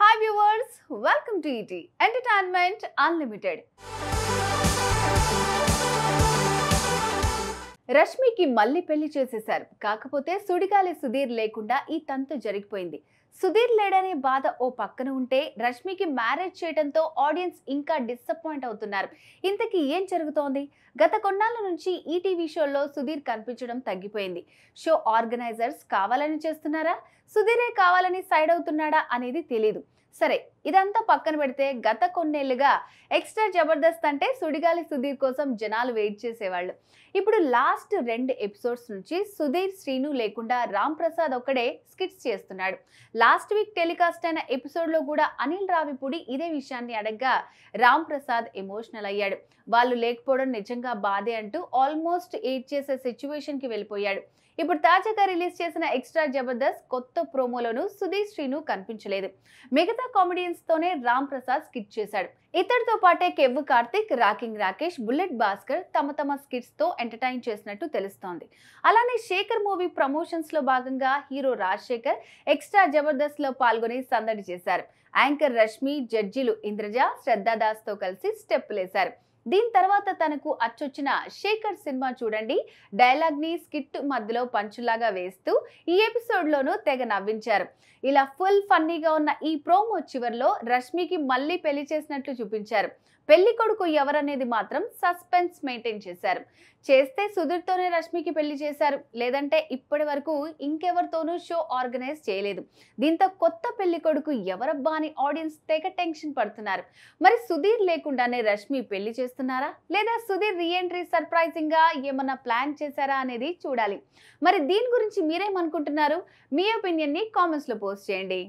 hi viewers welcome to ET entertainment unlimited రష్మికి మళ్ళీ పెళ్లి చేసేశారు కాకపోతే సుడిగాలి సుధీర్ లేకుండా ఈ తంతు జరిగిపోయింది సుధీర్ లేడనే బాధ ఓ పక్కన ఉంటే రష్మికి మ్యారేజ్ చేయడంతో ఆడియన్స్ ఇంకా డిసప్పాయింట్ అవుతున్నారు ఇంతకీ ఏం జరుగుతోంది గత కొన్నాళ్ళ నుంచి ఈ టీవీ షోలో సుధీర్ కనిపించడం తగ్గిపోయింది షో ఆర్గనైజర్స్ కావాలని చేస్తున్నారా సుధీరే కావాలని సైడ్ అవుతున్నాడా అనేది తెలీదు సరే ఇదంతా పక్కన పెడితే గత కొన్నేళ్లుగా ఎక్స్ట్రా జబర్దస్త్ అంటే సుడిగాలి సుధీర్ కోసం జనాలు వెయిట్ చేసేవాళ్ళు ఇప్పుడు లాస్ట్ రెండు ఎపిసోడ్స్ నుంచి సుధీర్ శ్రీను లేకుండా రామ్ ప్రసాద్ ఒక్కడే స్కిట్స్ చేస్తున్నాడు లాస్ట్ వీక్ టెలికాస్ట్ అయిన ఎపిసోడ్లో కూడా అనిల్ రావిపూడి ఇదే విషయాన్ని అడగ్గా రామ్ ప్రసాద్ ఎమోషనల్ అయ్యాడు వాళ్ళు లేకపోవడం నిజంగా బాధే అంటూ ఆల్మోస్ట్ ఎయిట్ చేసే సిచ్యువేషన్కి వెళ్ళిపోయాడు ఇప్పుడు తాజాగా రిలీజ్ చేసిన ఎక్స్ట్రా జబర్దస్త్ కొత్త ప్రోమోలోను సుధీర్ శ్రీను కనిపించలేదు మిగతా కామెడియన్స్తోనే రామ్ ప్రసాద్ స్కిట్ చేశాడు ఇతడితో పాటే కెవ్వు కార్తిక్ రాకింగ్ రాకేష్ బుల్లెట్ భాస్కర్ తమ తమ స్కిట్స్తో ఎంటర్టైన్ చేసినట్టు తెలుస్తోంది అలానే శేఖర్ మూవీ ప్రమోషన్స్లో భాగంగా హీరో రాజశేఖర్ ఎక్స్ట్రా జబర్దస్త్లో పాల్గొని సందడి చేశారు యాంకర్ రష్మి జడ్జిలు ఇంద్రజ తో కలిసి స్టెప్పులేశారు దీని తర్వాత తనకు అచ్చొచ్చిన శేఖర్ సినిమా చూడండి డైలాగ్ ని స్కిట్ మధ్యలో పంచులాగా వేస్తూ ఈ ఎపిసోడ్ లోనూ తెగ నవ్వించారు ఇలా ఫుల్ ఫన్నీగా ఉన్న ఈ ప్రోమో చివరిలో రష్మికి మళ్ళీ పెళ్లి చేసినట్లు చూపించారు పెళ్లి కొడుకు ఎవరనేది మాత్రం సస్పెన్స్ మెయింటైన్ చేశారు చేస్తే సుధీర్తోనే రష్మికి పెళ్లి చేశారు లేదంటే ఇప్పటి వరకు ఇంకెవరితోనూ షో ఆర్గనైజ్ చేయలేదు దీంతో కొత్త పెళ్లి కొడుకు ఎవరబ్బా అని ఆడియన్స్ తెగ టెన్షన్ పడుతున్నారు మరి సుధీర్ లేకుండానే రష్మి పెళ్లి చేసి చేస్తున్నారా లేదా సుధీర్ రీఎంట్రీ సర్ప్రైజింగ్ గా ఏమన్నా ప్లాన్ చేశారా అనేది చూడాలి మరి దీని గురించి మీరేమనుకుంటున్నారు మీ ఒపీనియన్ ని కామెంట్స్ లో పోస్ట్ చేయండి